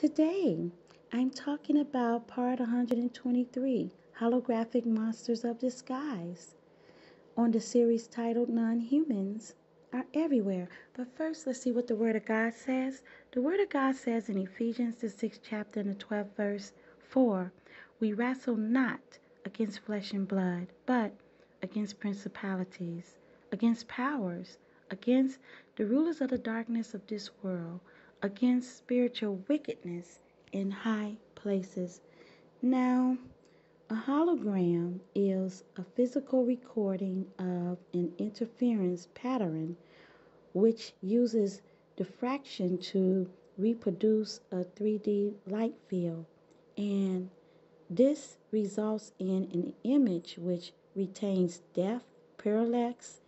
Today, I'm talking about part 123 Holographic Monsters of Disguise on the series titled Non Humans Are Everywhere. But first, let's see what the Word of God says. The Word of God says in Ephesians, the 6th chapter, and the 12th verse 4 We wrestle not against flesh and blood, but against principalities, against powers, against the rulers of the darkness of this world against spiritual wickedness in high places. Now, a hologram is a physical recording of an interference pattern which uses diffraction to reproduce a 3D light field, and this results in an image which retains depth, parallax,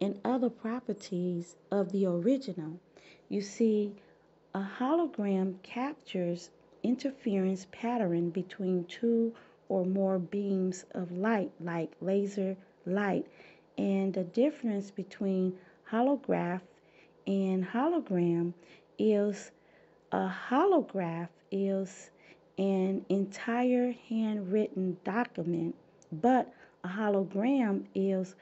and other properties of the original. You see, a hologram captures interference pattern between two or more beams of light like laser light and the difference between holograph and hologram is a holograph is an entire handwritten document but a hologram is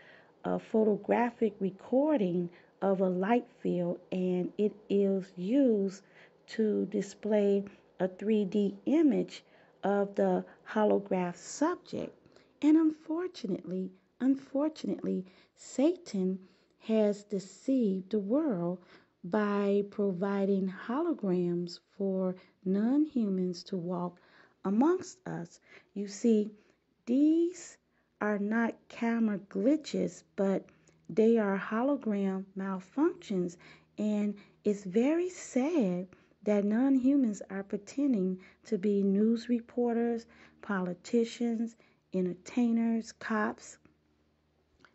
a photographic recording of a light field and it is used to display a 3D image of the holograph subject. And unfortunately, unfortunately, Satan has deceived the world by providing holograms for non humans to walk amongst us. You see, these are not camera glitches, but they are hologram malfunctions. And it's very sad that non humans are pretending to be news reporters, politicians, entertainers, cops,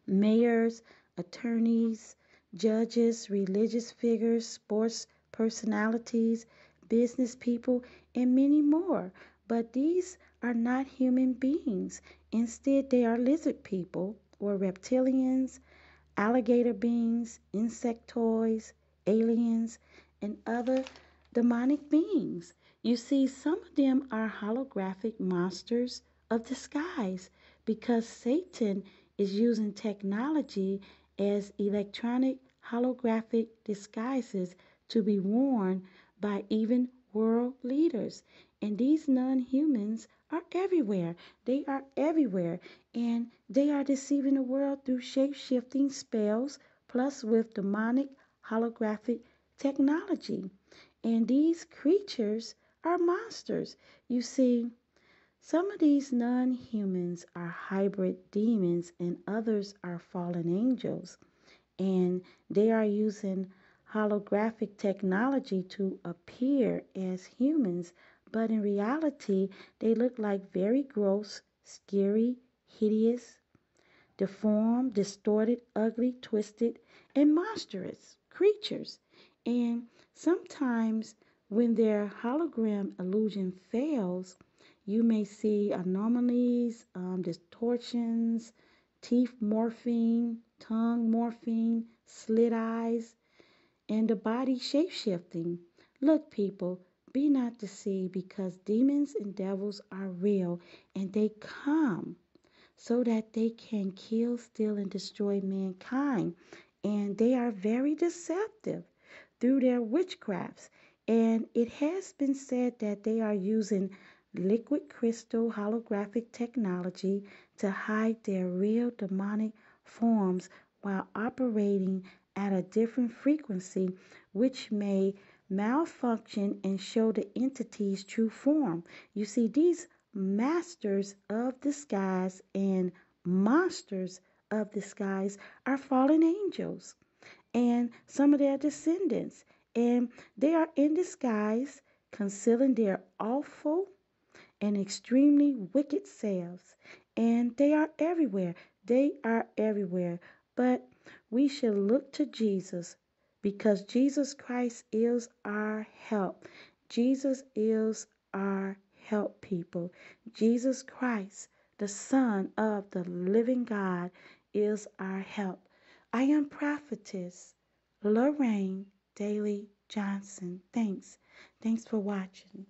mayors, attorneys, judges, religious figures, sports personalities, business people, and many more. But these are not human beings. Instead, they are lizard people or reptilians, alligator beings, insectoids, aliens, and other demonic beings. You see, some of them are holographic monsters of disguise because Satan is using technology as electronic holographic disguises to be worn by even world leaders. And these non humans are everywhere. They are everywhere. And they are deceiving the world through shape shifting spells, plus with demonic holographic technology. And these creatures are monsters. You see, some of these non humans are hybrid demons, and others are fallen angels. And they are using holographic technology to appear as humans but in reality, they look like very gross, scary, hideous, deformed, distorted, ugly, twisted, and monstrous creatures. And sometimes, when their hologram illusion fails, you may see anomalies, um, distortions, teeth morphing, tongue morphing, slit eyes, and the body shape shifting. Look, people, be not deceived, because demons and devils are real, and they come so that they can kill, steal, and destroy mankind. And they are very deceptive through their witchcrafts. And it has been said that they are using liquid crystal holographic technology to hide their real demonic forms while operating at a different frequency, which may malfunction and show the entity's true form. You see, these masters of disguise and monsters of disguise are fallen angels and some of their descendants, and they are in disguise, concealing their awful and extremely wicked selves. And they are everywhere. They are everywhere. But we should look to Jesus because Jesus Christ is our help. Jesus is our help, people. Jesus Christ, the Son of the living God, is our help. I am prophetess Lorraine Daly Johnson. Thanks. Thanks for watching.